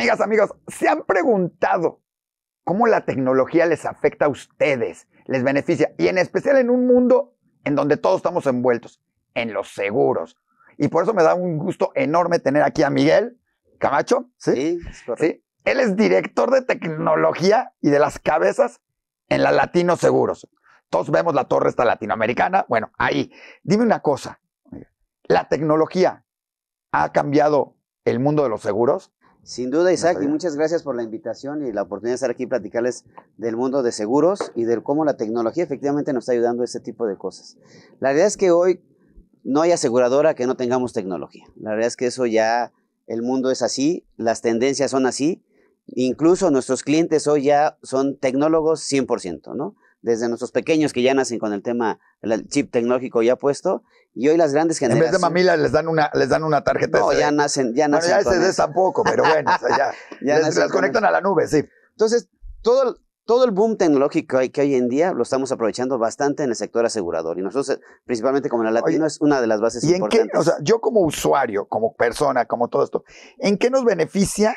amigas, amigos, ¿se han preguntado cómo la tecnología les afecta a ustedes, les beneficia? Y en especial en un mundo en donde todos estamos envueltos, en los seguros. Y por eso me da un gusto enorme tener aquí a Miguel Camacho. Sí, sí, Él es director de tecnología y de las cabezas en la Latino Seguros. Todos vemos la torre esta latinoamericana. Bueno, ahí. Dime una cosa. ¿La tecnología ha cambiado el mundo de los seguros? Sin duda, Isaac, y muchas gracias por la invitación y la oportunidad de estar aquí y platicarles del mundo de seguros y de cómo la tecnología efectivamente nos está ayudando a este tipo de cosas. La realidad es que hoy no hay aseguradora que no tengamos tecnología. La verdad es que eso ya, el mundo es así, las tendencias son así, incluso nuestros clientes hoy ya son tecnólogos 100%, ¿no? desde nuestros pequeños que ya nacen con el tema, el chip tecnológico ya puesto, y hoy las grandes generaciones... En vez de mamila les dan una, les dan una tarjeta No, ya nacen, ya nacen Bueno, ya tampoco, pero bueno, ya, ya las conectan a la nube, sí. Entonces, todo, todo el boom tecnológico que hoy en día lo estamos aprovechando bastante en el sector asegurador, y nosotros, principalmente como en la latino, es una de las bases ¿y en Qué, o sea, yo como usuario, como persona, como todo esto, ¿en qué nos beneficia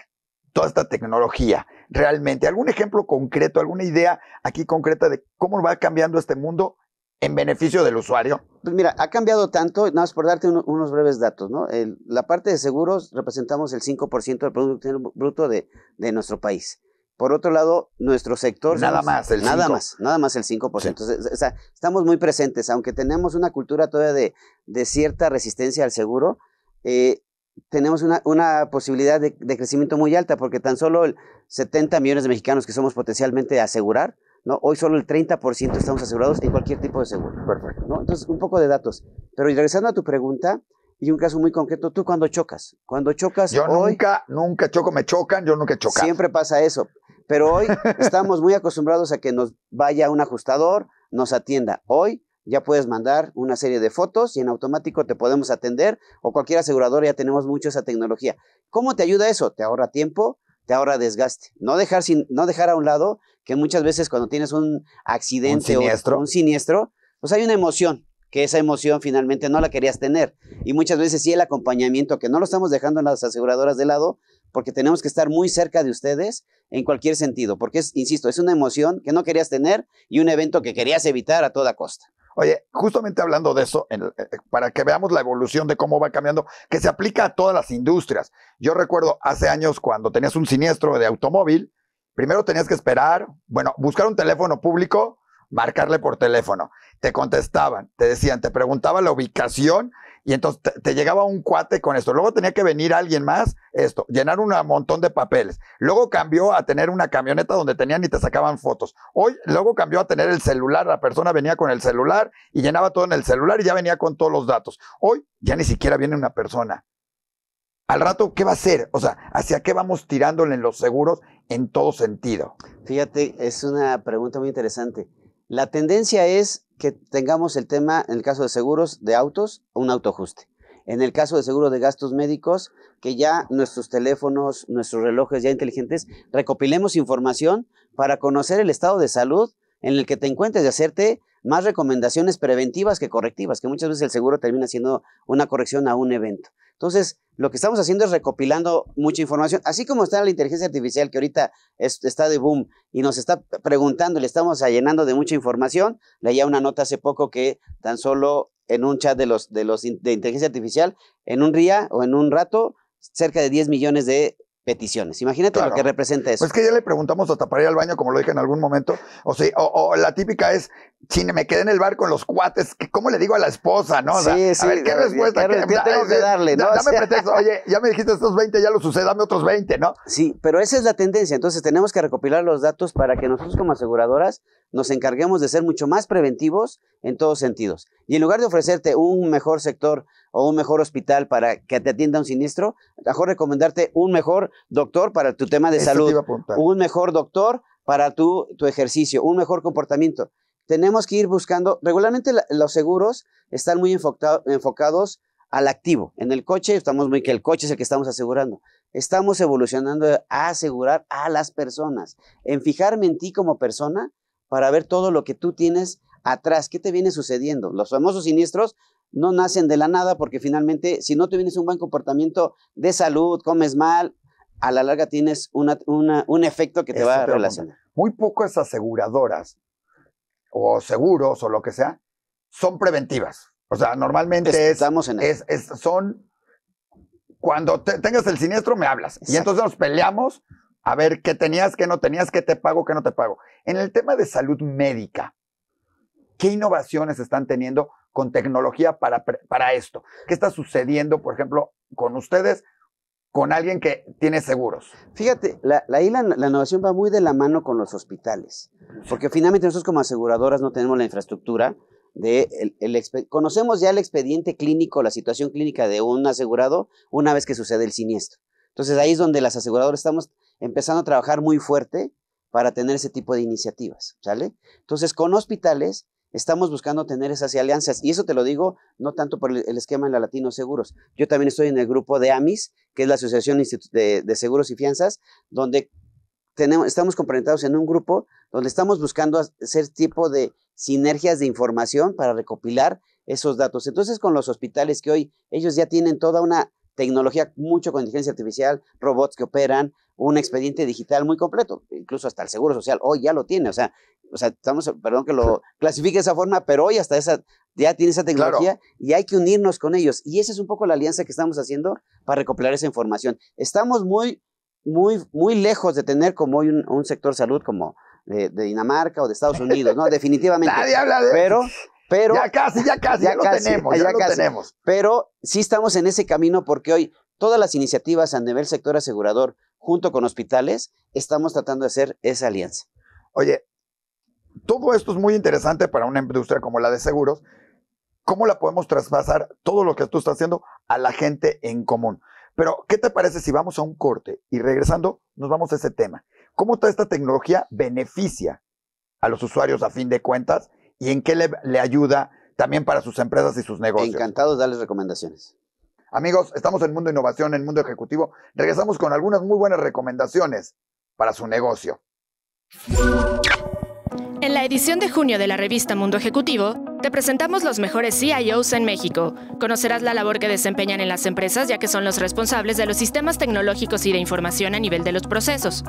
toda esta tecnología realmente? ¿Algún ejemplo concreto, alguna idea aquí concreta de cómo va cambiando este mundo en beneficio del usuario? Pues mira, ha cambiado tanto, nada más por darte unos breves datos, ¿no? la parte de seguros representamos el 5% del Producto Bruto de, nuestro país. Por otro lado, nuestro sector... Nada más, el Nada más, nada más el 5%. o sea, estamos muy presentes, aunque tenemos una cultura todavía de, de cierta resistencia al seguro, eh, tenemos una, una posibilidad de, crecimiento muy alta porque tan solo el 70 millones de mexicanos que somos potencialmente asegurar, ¿no? Hoy solo el 30% estamos asegurados en cualquier tipo de seguro. Perfecto. Entonces, un poco de datos. Pero regresando a tu pregunta, y un caso muy concreto, tú cuando chocas, cuando chocas Yo nunca, nunca choco, me chocan, yo nunca choco Siempre pasa eso. Pero hoy estamos muy acostumbrados a que nos vaya un ajustador, nos atienda. Hoy ya puedes mandar una serie de fotos y en automático te podemos atender o cualquier asegurador, ya tenemos mucho esa tecnología. ¿Cómo te ayuda eso? Te ahorra tiempo, te ahorra desgaste. No dejar, no dejar a un lado que muchas veces cuando tienes un accidente o un siniestro, pues hay una emoción, que esa emoción finalmente no la querías tener. Y muchas veces sí el acompañamiento, que no lo estamos dejando en las aseguradoras de lado, porque tenemos que estar muy cerca de ustedes en cualquier sentido, porque es, insisto, es una emoción que no querías tener y un evento que querías evitar a toda costa. Oye, justamente hablando de eso, eh, eh, para que veamos la evolución de cómo va cambiando, que se aplica a todas las industrias. Yo recuerdo hace años cuando tenías un siniestro de automóvil, primero tenías que esperar, bueno, buscar un teléfono público, marcarle por teléfono. Te contestaban, te decían, te preguntaban la ubicación y entonces te, llegaba un cuate con esto. Luego tenía que venir alguien más, esto, llenar un montón de papeles. Luego cambió a tener una camioneta donde tenían y te sacaban fotos. Hoy, luego cambió a tener el celular, la persona venía con el celular y llenaba todo en el celular y ya venía con todos los datos. Hoy ya ni siquiera viene una persona. Al rato, ¿qué va a ser? O sea, ¿hacia qué vamos tirándole en los seguros en todo sentido? Fíjate, es una pregunta muy interesante. La tendencia es que tengamos el tema, en el caso de seguros de autos, un autoajuste. En el caso de seguro de gastos médicos, que ya nuestros teléfonos, nuestros relojes ya inteligentes, recopilemos información para conocer el estado de salud en el que te encuentres y hacerte más recomendaciones preventivas que correctivas, que muchas veces el seguro termina siendo una corrección a un evento. Entonces, lo que estamos haciendo es recopilando mucha información, así como está la inteligencia artificial que ahorita está de boom y nos está preguntando, le estamos llenando de mucha información. Leía una nota hace poco que tan solo en un chat de los de los de inteligencia artificial, en un día o en un rato, cerca de 10 millones de peticiones. Imagínate lo que representa eso. Es pues que ya le preguntamos hasta para ir al baño, como lo dije en algún momento. O sí. o, la típica es, si me quedé en el bar con los cuates, ¿cómo le digo a la esposa, no? sí, sí, a ver, ¿qué respuesta? que darle? Dame pretexto, oye, ya me dijiste estos 20, ya lo sucede, dame otros 20, ¿no? Sí, pero esa es la tendencia. Entonces tenemos que recopilar los datos para que nosotros como aseguradoras nos encarguemos de ser mucho más preventivos en todos sentidos. Y en lugar de ofrecerte un mejor sector o un mejor hospital para que te atienda un siniestro, mejor recomendarte un mejor doctor para tu tema de salud, un mejor doctor para tu, tu ejercicio, un mejor comportamiento. Tenemos que ir buscando, regularmente los seguros están muy enfocados al activo. En el coche estamos muy que el coche es el que estamos asegurando. Estamos evolucionando a asegurar a las personas, en fijarme en ti como persona para ver todo lo que tú tienes atrás, qué te viene sucediendo. Los famosos siniestros no nacen de la nada porque finalmente si no tienes un buen comportamiento de salud, comes mal, a la larga tienes un efecto que te va a relacionar. Muy pocas aseguradoras o seguros o lo que sea son preventivas. O sea, normalmente Estamos en son cuando tengas el siniestro me hablas y entonces nos peleamos a ver qué tenías, qué no tenías, qué te pago, qué no te pago. En el tema de salud médica, ¿qué innovaciones están teniendo? con tecnología para, esto? ¿Qué está sucediendo, por ejemplo, con ustedes? con alguien que tiene seguros. Fíjate, la, la, ahí la, innovación va muy de la mano con los hospitales, porque finalmente nosotros como aseguradoras no tenemos la infraestructura de conocemos ya el expediente clínico, la situación clínica de un asegurado una vez que sucede el siniestro. Entonces ahí es donde las aseguradoras estamos empezando a trabajar muy fuerte para tener ese tipo de iniciativas, ¿sale? Entonces con hospitales Estamos buscando tener esas alianzas y eso te lo digo no tanto por el esquema en la Latino Seguros. Yo también estoy en el grupo de AMIS, que es la Asociación de, Seguros y Fianzas, donde tenemos, estamos comprometidos en un grupo donde estamos buscando hacer tipo de sinergias de información para recopilar esos datos. Entonces, con los hospitales que hoy ellos ya tienen toda una tecnología, mucho con inteligencia artificial, robots que operan, un expediente digital muy completo, incluso hasta el Seguro Social hoy ya lo tiene, o sea, o sea, estamos, perdón que lo clasifique de esa forma, pero hoy hasta esa, ya tiene esa tecnología y hay que unirnos con ellos. Y esa es un poco la alianza que estamos haciendo para recopilar esa información. Estamos muy, muy, muy lejos de tener como hoy un, sector salud como de, Dinamarca o de Estados Unidos, ¿no? Definitivamente. Nadie habla de Pero, pero. Ya casi, ya casi, ya, lo tenemos, ya, lo tenemos. Pero sí estamos en ese camino porque hoy todas las iniciativas a nivel sector asegurador junto con hospitales, estamos tratando de hacer esa alianza. Oye, todo esto es muy interesante para una industria como la de seguros. ¿Cómo la podemos traspasar todo lo que tú estás haciendo a la gente en común? Pero, ¿qué te parece si vamos a un corte y regresando nos vamos a ese tema? ¿Cómo toda esta tecnología beneficia a los usuarios a fin de cuentas y en qué le, ayuda también para sus empresas y sus negocios? Encantados de darles recomendaciones. Amigos, estamos en Mundo Innovación, en el Mundo Ejecutivo. Regresamos con algunas muy buenas recomendaciones para su negocio. En la edición de junio de la revista Mundo Ejecutivo, te presentamos los mejores CIOs en México. Conocerás la labor que desempeñan en las empresas ya que son los responsables de los sistemas tecnológicos y de información a nivel de los procesos.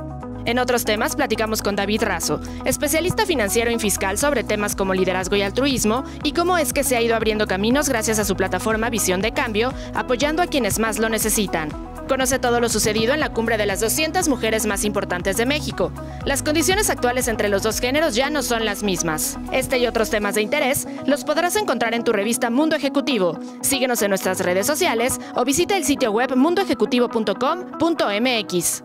En otros temas platicamos con David Razo, especialista financiero y fiscal sobre temas como liderazgo y altruismo y cómo es que se ha ido abriendo caminos gracias a su plataforma Visión de Cambio, apoyando a quienes más lo necesitan. Conoce todo lo sucedido en la cumbre de las 200 mujeres más importantes de México. Las condiciones actuales entre los dos géneros ya no son las mismas. Este y otros temas de interés los podrás encontrar en tu revista Mundo Ejecutivo. Síguenos en nuestras redes sociales o visita el sitio web mundoejecutivo.com.mx.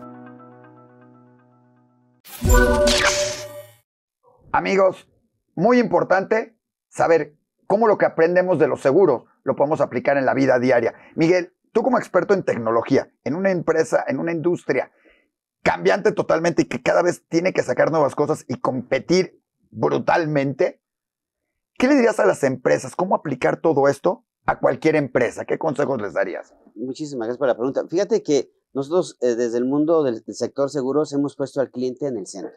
Amigos, muy importante saber cómo lo que aprendemos de los seguros lo podemos aplicar en la vida diaria. Miguel, tú como experto en tecnología, en una empresa, en una industria cambiante totalmente y que cada vez tiene que sacar nuevas cosas y competir brutalmente, ¿qué le dirías a las empresas? ¿Cómo aplicar todo esto a cualquier empresa? ¿Qué consejos les darías? Muchísimas gracias por la pregunta. Fíjate que nosotros eh, desde el mundo del, sector seguros hemos puesto al cliente en el centro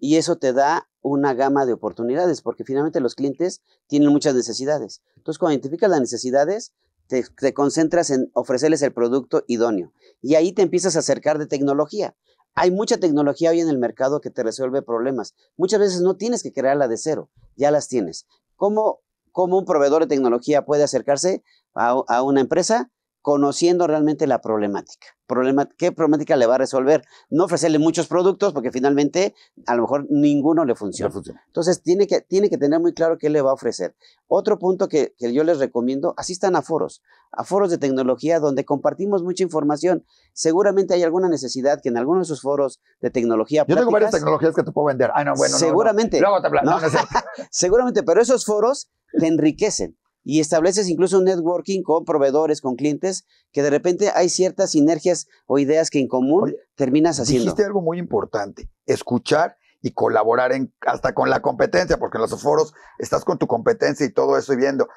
y eso te da una gama de oportunidades porque finalmente los clientes tienen muchas necesidades. Entonces cuando identificas las necesidades, te, concentras en ofrecerles el producto idóneo y ahí te empiezas a acercar de tecnología. Hay mucha tecnología hoy en el mercado que te resuelve problemas. Muchas veces no tienes que crearla de cero, ya las tienes. ¿Cómo, un proveedor de tecnología puede acercarse a una empresa? conociendo realmente la problemática. Problema, ¿Qué problemática le va a resolver? No ofrecerle muchos productos porque finalmente a lo mejor ninguno le funciona. Entonces tiene que, tiene que tener muy claro qué le va a ofrecer. Otro punto que, yo les recomiendo, asistan a foros, a foros de tecnología donde compartimos mucha información. Seguramente hay alguna necesidad que en alguno de sus foros de tecnología... Yo tengo varias tecnologías que te puedo vender. Seguramente. Luego te seguramente, pero esos foros te enriquecen y estableces incluso un networking con proveedores, con clientes, que de repente hay ciertas sinergias o ideas que en común terminas haciendo. Dijiste algo muy importante, escuchar y colaborar hasta con la competencia, porque en los foros estás con tu competencia y todo eso y viendo.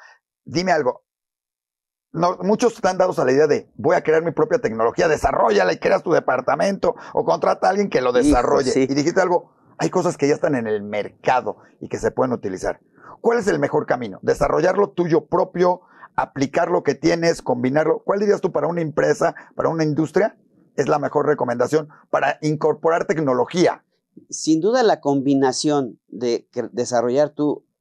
Dime algo. muchos están dados a la idea de voy a crear mi propia tecnología, desarrollala y creas tu departamento o contrata a alguien que lo desarrolle. Y dijiste algo hay cosas que ya están en el mercado y que se pueden utilizar. ¿Cuál es el mejor camino? Desarrollar lo tuyo propio? ¿Aplicar lo que tienes? ¿Combinarlo? ¿Cuál dirías tú para una empresa, para una industria? Es la mejor recomendación para incorporar tecnología. Sin duda la combinación de desarrollar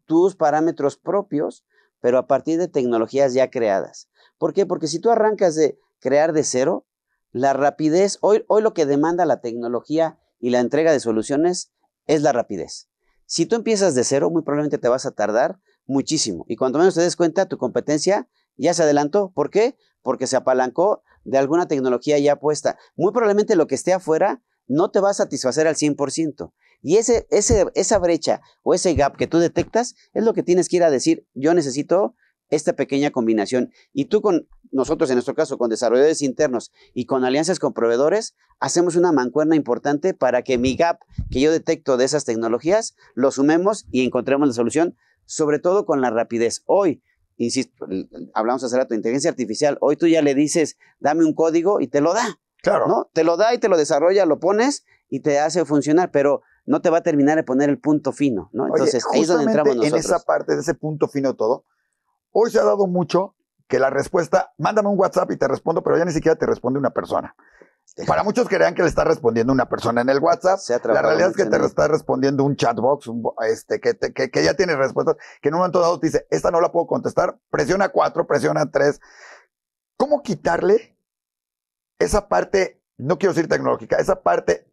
tus parámetros propios, pero a partir de tecnologías ya creadas. ¿Por qué? Porque si tú arrancas de crear de cero, la rapidez, hoy, hoy lo que demanda la tecnología y la entrega de soluciones es la rapidez. Si tú empiezas de cero, muy probablemente te vas a tardar muchísimo. Y cuanto menos te des cuenta, tu competencia ya se adelantó. ¿Por qué? Porque se apalancó de alguna tecnología ya puesta. Muy probablemente lo que esté afuera no te va a satisfacer al 100%. Y ese, esa brecha o ese gap que tú detectas es lo que tienes que ir a decir, yo necesito esta pequeña combinación. Y tú con nosotros, en nuestro caso, con desarrolladores internos y con alianzas con proveedores, hacemos una mancuerna importante para que mi gap que yo detecto de esas tecnologías, lo sumemos y encontremos la solución, sobre todo con la rapidez. Hoy, insisto, hablamos hace rato de inteligencia artificial, hoy tú ya le dices, dame un código y te lo da. Claro. ¿no? Te lo da y te lo desarrolla, lo pones y te hace funcionar, pero no te va a terminar de poner el punto fino, ¿no? Entonces, ahí es donde entramos nosotros. En esa parte, de ese punto fino todo, Hoy se ha dado mucho que la respuesta, mándame un WhatsApp y te respondo, pero ya ni siquiera te responde una persona. Para muchos crean que le está respondiendo una persona en el WhatsApp. La realidad es que te está respondiendo un chatbox, este, que, ya tiene respuestas, que en un momento dado te dice, esta no la puedo contestar, presiona cuatro, presiona tres. ¿Cómo quitarle esa parte, no quiero decir tecnológica, esa parte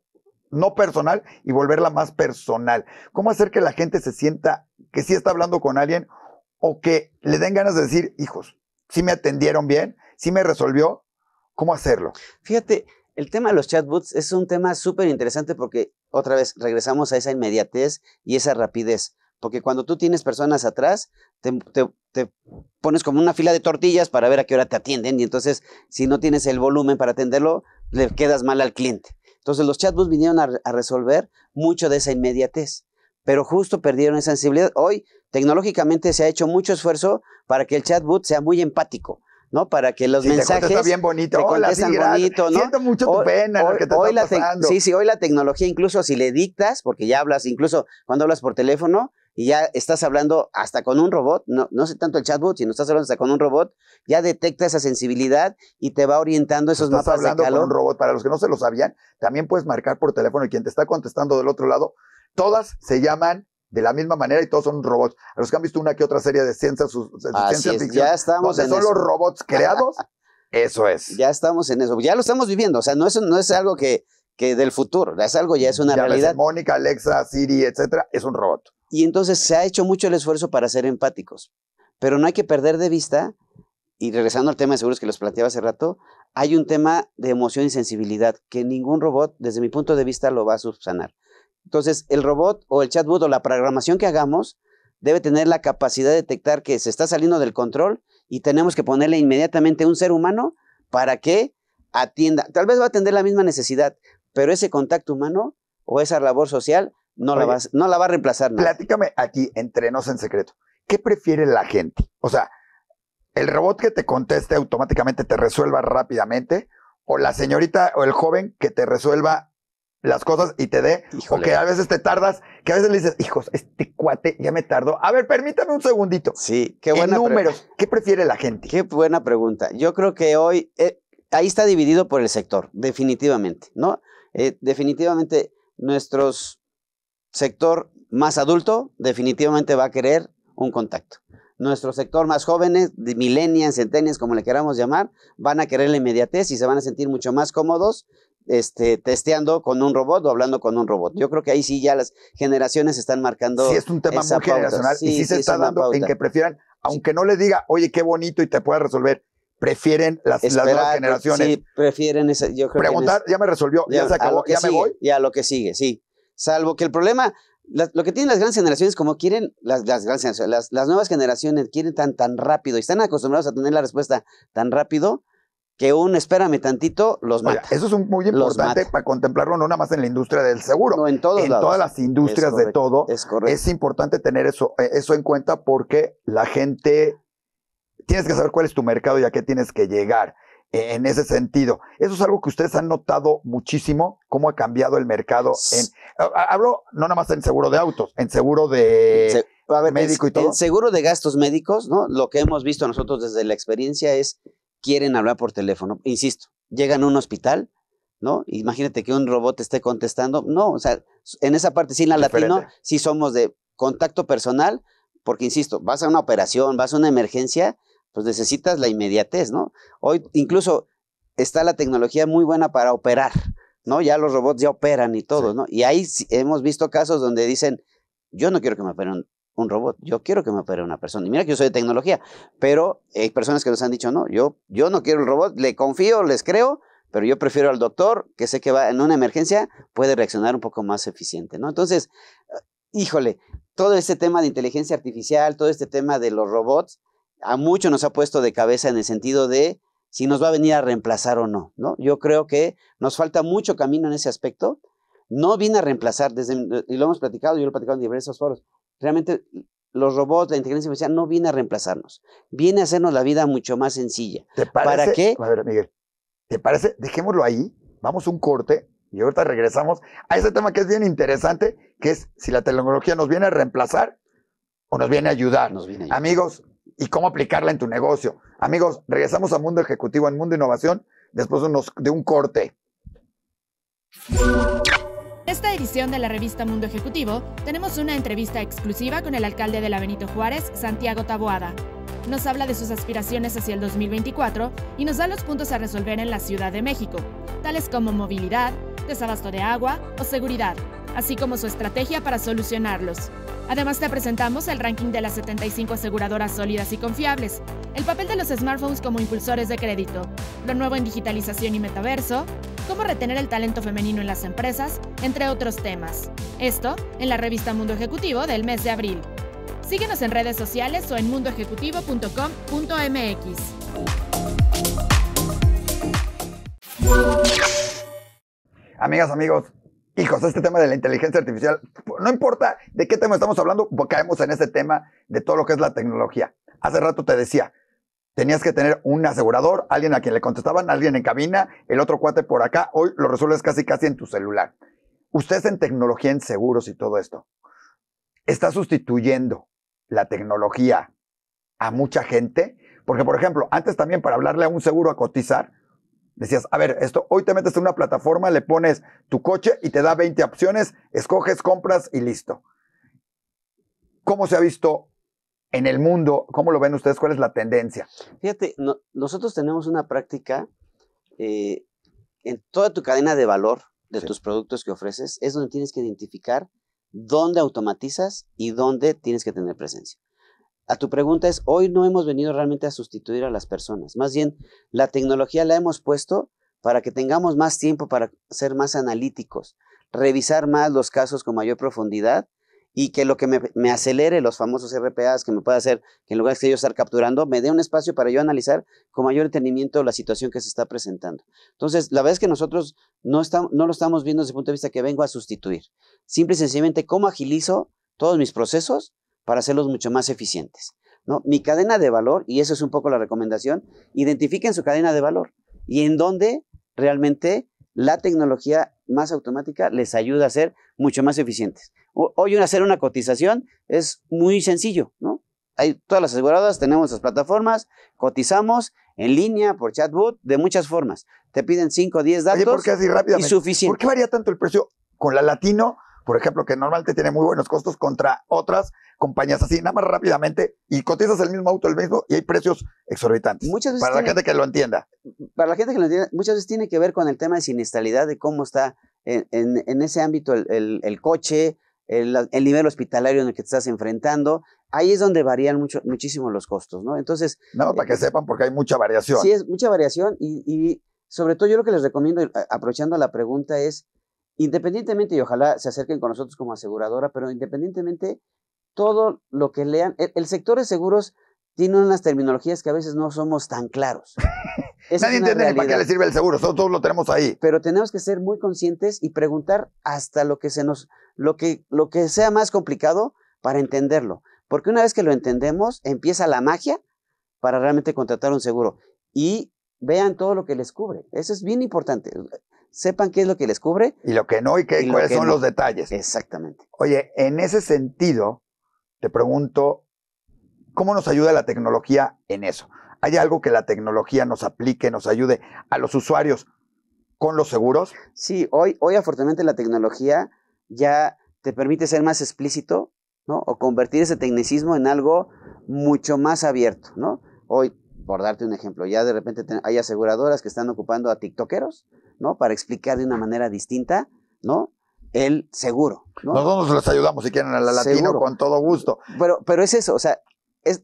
no personal y volverla más personal? ¿Cómo hacer que la gente se sienta que sí está hablando con alguien o que le den ganas de decir, hijos, si me atendieron bien, si me resolvió, ¿cómo hacerlo? Fíjate, el tema de los chatbots es un tema súper interesante porque otra vez regresamos a esa inmediatez y esa rapidez. Porque cuando tú tienes personas atrás, te, pones como una fila de tortillas para ver a qué hora te atienden y entonces si no tienes el volumen para atenderlo, le quedas mal al cliente. Entonces los chatbots vinieron a resolver mucho de esa inmediatez, pero justo perdieron esa sensibilidad. Hoy tecnológicamente se ha hecho mucho esfuerzo para que el chatbot sea muy empático. ¿no? Para que los mensajes te bien bonito, te contestan bonito, ¿no? Siento mucho tu pena hoy, lo que te está la Sí, sí, hoy la tecnología incluso si le dictas, porque ya hablas incluso cuando hablas por teléfono y ya estás hablando hasta con un robot, no sé tanto el chatbot, sino estás hablando hasta con un robot, ya detecta esa sensibilidad y te va orientando esos mensajes. mapas de con un robot para los que no se lo sabían, también puedes marcar por teléfono y quien te está contestando del otro lado, todas se llaman de la misma manera y todos son robots. A los que han visto una que otra serie de ciencia, sus, ciencia ficción, ya estamos en son los robots creados, eso es. Ya estamos en eso, ya lo estamos viviendo, o sea, no es, algo que, del futuro, es algo ya es una realidad. Mónica, Alexa, Siri, etcétera, es un robot. Y entonces se ha hecho mucho el esfuerzo para ser empáticos, pero no hay que perder de vista, y regresando al tema de seguros que los planteaba hace rato, hay un tema de emoción y sensibilidad que ningún robot, desde mi punto de vista, lo va a subsanar. Entonces, el robot o el chatbot o la programación que hagamos debe tener la capacidad de detectar que se está saliendo del control y tenemos que ponerle inmediatamente un ser humano para que atienda. Tal vez va a atender la misma necesidad, pero ese contacto humano o esa labor social no, la, va, no la va a reemplazar. Platícame aquí, entrenos en secreto. ¿Qué prefiere la gente? O sea, ¿el robot que te conteste automáticamente te resuelva rápidamente? ¿O la señorita o el joven que te resuelva las cosas y te dé, o que a veces te tardas, que a veces le dices, hijos, este cuate ya me tardó. A ver, permítame un segundito. Sí, qué buena. pregunta. números, ¿qué prefiere la gente? Qué buena pregunta. Yo creo que hoy, eh, ahí está dividido por el sector, definitivamente, ¿no? Eh, definitivamente, nuestro sector más adulto definitivamente va a querer un contacto. Nuestro sector más jóvenes, milenias, centenias, como le queramos llamar, van a querer la inmediatez y se van a sentir mucho más cómodos este, testeando con un robot o hablando con un robot. Yo creo que ahí sí ya las generaciones están marcando. Sí, es un tema muy generacional y sí, se está dando en que prefieran, aunque no le diga, oye, qué bonito y te pueda resolver, prefieren las, las nuevas generaciones. Sí, prefieren esa. Yo creo Preguntar, ya me resolvió, ya, se acabó, ya me voy. Ya lo que sigue, sí. Salvo que el problema, lo que tienen las grandes generaciones, como quieren, las, las, las, las nuevas generaciones quieren tan, tan rápido y están acostumbrados a tener la respuesta tan rápido que un espérame tantito los mata. eso es muy importante para contemplarlo, no nada más en la industria del seguro. No, en todos En todas las industrias de todo. Es Es importante tener eso, eh, eso en cuenta porque la gente. Tienes que saber cuál es tu mercado y a qué tienes que llegar e, en ese sentido. Eso es algo que ustedes han notado muchísimo, cómo ha cambiado el mercado. En, hablo no nada más en seguro de autos, en seguro de médico y todo. En seguro de gastos médicos, ¿no? Lo que hemos visto nosotros desde la experiencia es quieren hablar por teléfono. Insisto, llegan a un hospital, ¿no? Imagínate que un robot esté contestando. No, o sea, en esa parte sí, en la latina, latino, sí somos de contacto personal, porque insisto, vas a una operación, vas a una emergencia, pues necesitas la inmediatez, ¿no? Hoy incluso está la tecnología muy buena para operar, ¿no? Ya los robots ya operan y todo, ¿no? Y ahí hemos visto casos donde dicen, yo no quiero que me operen un robot, yo quiero que me opere una persona. Y mira que yo soy de tecnología, pero hay personas que nos han dicho, no, yo, yo no quiero el robot, le confío, les creo, pero yo prefiero al doctor, que sé que va en una emergencia, puede reaccionar un poco más eficiente, ¿no? Entonces, eh, híjole, todo este tema de inteligencia artificial, todo este tema de los robots, a muchos nos ha puesto de cabeza en el sentido de si nos va a venir a reemplazar o no, ¿no? Yo creo que nos falta mucho camino en ese aspecto. No viene a reemplazar, desde, y lo hemos platicado, yo lo he platicado en diversos foros, Realmente los robots, la inteligencia artificial no viene a reemplazarnos, viene a hacernos la vida mucho más sencilla. ¿Te parece, ¿Para qué? A ver, Miguel, ¿te parece? Dejémoslo ahí, vamos a un corte y ahorita regresamos a ese tema que es bien interesante, que es si la tecnología nos viene a reemplazar o nos viene a ayudar. Amigos, y cómo aplicarla en tu negocio. Amigos, regresamos a Mundo Ejecutivo en Mundo Innovación después de, de un corte. En esta edición de la revista Mundo Ejecutivo tenemos una entrevista exclusiva con el alcalde de la Benito Juárez, Santiago Taboada. Nos habla de sus aspiraciones hacia el 2024 y nos da los puntos a resolver en la Ciudad de México, tales como movilidad, desabasto de agua o seguridad así como su estrategia para solucionarlos. Además te presentamos el ranking de las 75 aseguradoras sólidas y confiables, el papel de los smartphones como impulsores de crédito, lo nuevo en digitalización y metaverso, cómo retener el talento femenino en las empresas, entre otros temas. Esto en la revista Mundo Ejecutivo del mes de abril. Síguenos en redes sociales o en mundoejecutivo.com.mx. Amigas, amigos, hijos, este tema de la inteligencia artificial, no importa de qué tema estamos hablando, pues, caemos en ese tema de todo lo que es la tecnología. Hace rato te decía, tenías que tener un asegurador, alguien a quien le contestaban, alguien en cabina, el otro cuate por acá, hoy lo resuelves casi casi en tu celular. Ustedes en tecnología, en seguros y todo esto, está sustituyendo la tecnología a mucha gente, porque por ejemplo, antes también para hablarle a un seguro a cotizar, Decías, a ver, esto, hoy te metes en una plataforma, le pones tu coche y te da 20 opciones, escoges, compras y listo. ¿Cómo se ha visto en el mundo? ¿Cómo lo ven ustedes? ¿Cuál es la tendencia? Fíjate, nosotros tenemos una práctica eh, en toda tu cadena de valor de tus productos que ofreces, es donde tienes que identificar dónde automatizas y dónde tienes que tener presencia a tu pregunta es, hoy no hemos venido realmente a sustituir a las personas, más bien la tecnología la hemos puesto para que tengamos más tiempo para ser más analíticos, revisar más los casos con mayor profundidad y que lo que me, acelere los famosos RPAs que me pueda hacer, que en lugar de yo estar capturando, me dé un espacio para yo analizar con mayor entendimiento la situación que se está presentando. Entonces, la verdad es que nosotros no, estamos, no lo estamos viendo desde el punto de vista que vengo a sustituir. Simple y sencillamente, ¿cómo agilizo todos mis procesos para hacerlos mucho más eficientes. ¿no? Mi cadena de valor, y eso es un poco la recomendación, identifiquen su cadena de valor y en dónde realmente la tecnología más automática les ayuda a ser mucho más eficientes. Hoy hacer una cotización es muy sencillo, ¿no? Hay todas las aseguradoras, tenemos las plataformas, cotizamos en línea, por chatbot, de muchas formas. Te piden 5 o 10 datos y suficiente. ¿Por qué varía tanto el precio con la latino por ejemplo, que normalmente tiene muy buenos costos contra otras compañías así, nada más rápidamente, y cotizas el mismo auto, el mismo, y hay precios exorbitantes. Muchas para la gente que lo entienda. Para la gente que lo entienda, muchas veces tiene que ver con el tema de siniestralidad, de cómo está en, ese ámbito el, coche, el, nivel hospitalario en el que te estás enfrentando. Ahí es donde varían mucho, muchísimo los costos, ¿no? Entonces. No, para eh, que sepan, porque hay mucha variación. Sí, es mucha variación y sobre todo yo lo que les recomiendo, aprovechando la pregunta, es Independientemente, y ojalá se acerquen con nosotros como aseguradora, pero independientemente, todo lo que lean, e-, el, sector de seguros tiene unas terminologías que a veces no somos tan claros. Nadie entiende para qué le sirve el seguro, todos, lo tenemos ahí. Pero tenemos que ser muy conscientes y preguntar hasta lo que se nos, lo que, lo que sea más complicado para entenderlo. Porque una vez que lo entendemos, empieza la magia para realmente contratar un seguro. Y vean todo lo que les cubre. Eso es bien importante sepan qué es lo que les cubre. Y lo que no y, cuáles son los detalles. Exactamente. Oye, en ese sentido, te pregunto, ¿cómo nos ayuda la tecnología en eso? ¿Hay algo que la tecnología nos aplique, nos ayude a los usuarios con los seguros? Sí, hoy, hoy afortunadamente la tecnología ya te permite ser más explícito, ¿no? O convertir ese tecnicismo en algo mucho más abierto, ¿no? Hoy, por darte un ejemplo, ya de repente hay aseguradoras que están ocupando a tiktokeros ¿no? Para explicar de una manera distinta, ¿no? El seguro. ¿no? Nosotros les ayudamos si quieren a la latino con todo gusto. Pero, pero es eso, o sea, es,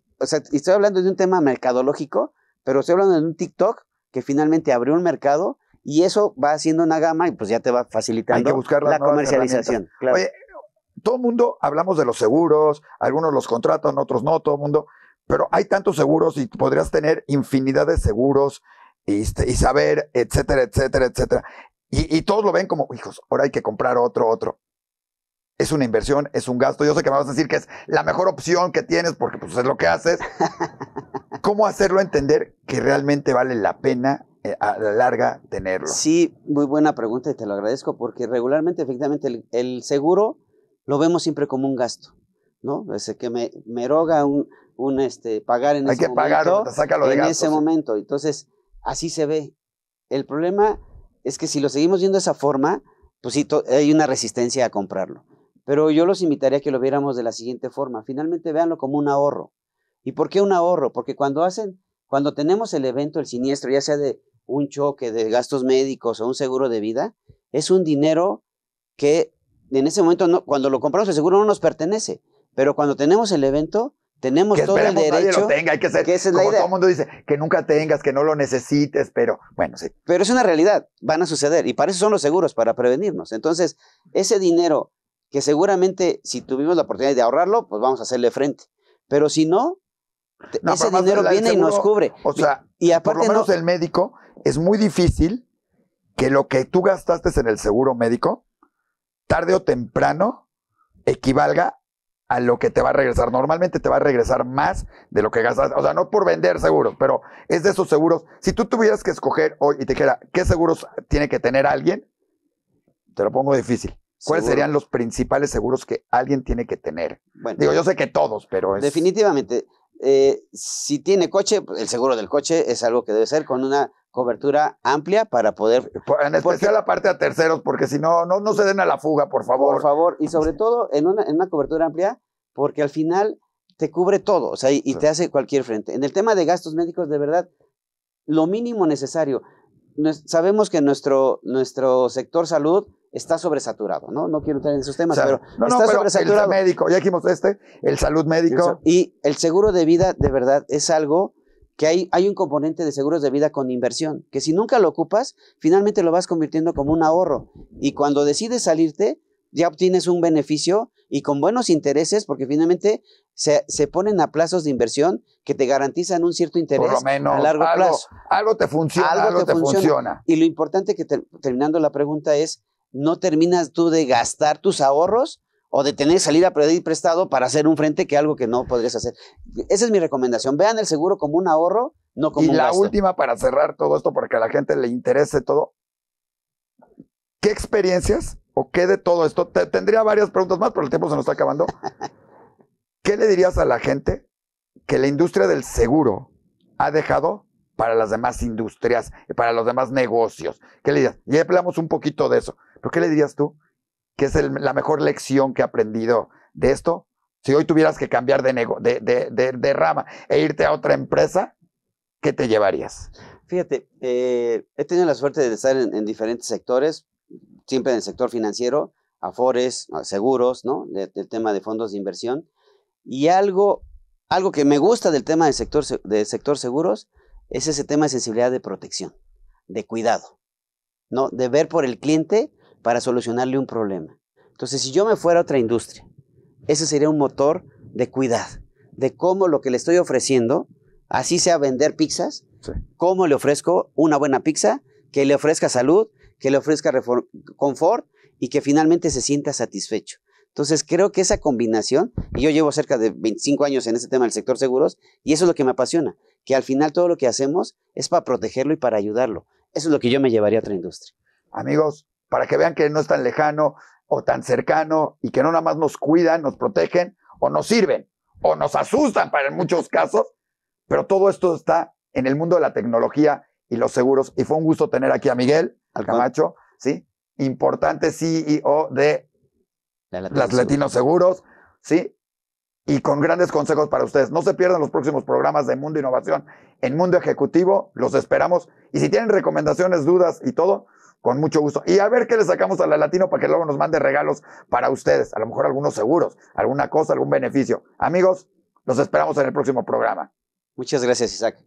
estoy hablando de un tema mercadológico, pero estoy hablando de un TikTok que finalmente abrió un mercado y eso va haciendo una gama y pues ya te va facilitando la comercialización. Oye, todo el mundo hablamos de los seguros, algunos los contratan, otros no, todo el mundo, pero hay tantos seguros y podrías tener infinidad de seguros. Este, y, saber, etcétera, etcétera, etcétera. Y, todos lo ven como, hijos, ahora hay que comprar otro, otro. Es una inversión, es un gasto. Yo sé que me vas a decir que es la mejor opción que tienes porque pues, es lo que haces. ¿Cómo hacerlo entender que realmente vale la pena eh, a la larga tenerlo? Sí, muy buena pregunta y te lo agradezco porque regularmente, efectivamente, el, seguro lo vemos siempre como un gasto, ¿no? Es que me, me roga un, este, pagar en ese momento. Hay que pagar En ese momento. Entonces, así se ve. El problema es que si lo seguimos viendo de esa forma, pues sí, hay una resistencia a comprarlo. Pero yo los invitaría a que lo viéramos de la siguiente forma. Finalmente, véanlo como un ahorro. ¿Y por qué un ahorro? Porque cuando hacen, cuando tenemos el evento, el siniestro, ya sea de un choque, de gastos médicos o un seguro de vida, es un dinero que en ese momento, cuando lo compramos el seguro no nos pertenece, pero cuando tenemos el evento, tenemos todo el derecho. Nadie lo tenga, hay que ser. todo el mundo dice, que nunca tengas, que no lo necesites, pero bueno, sí. Pero es una realidad, van a suceder y para eso son los seguros, para prevenirnos. Entonces, ese dinero que seguramente si tuvimos la oportunidad de ahorrarlo, pues vamos a hacerle frente. Pero si no, ese dinero viene y nos cubre. O sea, y aparte por lo menos el médico es muy difícil que lo que tú gastaste en el seguro médico, tarde o temprano, equivalga a lo que te va a regresar. Normalmente te va a regresar más de lo que gastas. O sea, no por vender seguros, pero es de esos seguros. Si tú tuvieras que escoger hoy y te dijera, ¿qué seguros tiene que tener alguien? Te lo pongo difícil. ¿Cuáles serían los principales seguros que alguien tiene que tener? Bueno, Digo, yo sé que todos, pero es... Definitivamente, eh, si tiene coche, el seguro del coche es algo que debe ser con una cobertura amplia para poder... En especial parte a terceros, porque si no, no, no se den a la fuga, por favor. Por favor, y sobre todo en una, en una cobertura amplia, porque al final te cubre todo, o sea, y, te hace cualquier frente. En el tema de gastos médicos, de verdad, lo mínimo necesario. sabemos que nuestro, nuestro sector salud está sobresaturado, ¿no? No quiero entrar en esos temas, pero no, está no, sobresaturado. El médico, ya dijimos este, el salud médico. Y el seguro de vida, de verdad, es algo que hay, un componente de seguros de vida con inversión, que si nunca lo ocupas, finalmente lo vas convirtiendo como un ahorro. Y cuando decides salirte, ya obtienes un beneficio y con buenos intereses, porque finalmente se, ponen a plazos de inversión que te garantizan un cierto interés a largo plazo. Algo te funciona. Algo, te, Y lo importante que terminando la pregunta es, no terminas tú de gastar tus ahorros o de tener salir a pedir prestado para hacer un frente que algo que no podrías hacer. Esa es mi recomendación. Vean el seguro como un ahorro, no como un Y la última para cerrar todo esto, porque a la gente le interese todo. ¿Qué experiencias o qué de todo esto? tendría varias preguntas más, pero el tiempo se nos está acabando. ¿Qué le dirías a la gente que la industria del seguro ha dejado para las demás industrias, para los demás negocios? ¿Qué le dirías? Ya hablamos un poquito de eso, pero ¿qué le dirías tú? que es la mejor lección que he aprendido de esto. Si hoy tuvieras que cambiar de, de, rama e irte a otra empresa, ¿qué te llevarías? Fíjate, eh, he tenido la suerte de estar en, diferentes sectores, siempre en el sector financiero, afores, seguros, ¿no? el tema de fondos de inversión. Y algo, algo que me gusta del tema del sector, del sector seguros es ese tema de sensibilidad de protección, de cuidado, ¿no? De ver por el cliente para solucionarle un problema. Entonces, si yo me fuera a otra industria, ese sería un motor de cuidado, de cómo lo que le estoy ofreciendo, así sea vender pizzas, cómo le ofrezco una buena pizza, que le ofrezca salud, que le ofrezca confort y que finalmente se sienta satisfecho. Entonces creo que esa combinación, y yo llevo cerca de 25 años en este tema del sector seguros, y eso es lo que me apasiona, que al final todo lo que hacemos es para protegerlo y para ayudarlo. Eso es lo que yo me llevaría a otra industria. Amigos, para que vean que no es tan lejano o tan cercano y que no nada más nos cuidan, nos protegen o nos sirven o nos asustan para en muchos casos, pero todo esto está en el mundo de la tecnología y los seguros. Y fue un gusto tener aquí a Miguel, al Camacho, ¿sí? Importante CEO de Latino las Latinos Seguros. Seguros, ¿sí? Y con grandes consejos para ustedes. No se pierdan los próximos programas de Mundo Innovación en Mundo Ejecutivo. Los esperamos. Y si tienen recomendaciones, dudas y todo, con mucho gusto. Y a ver qué le sacamos a la Latino para que luego nos mande regalos para ustedes. A lo mejor algunos seguros, alguna cosa, algún beneficio. Amigos, los esperamos en el próximo programa. Muchas gracias, Isaac.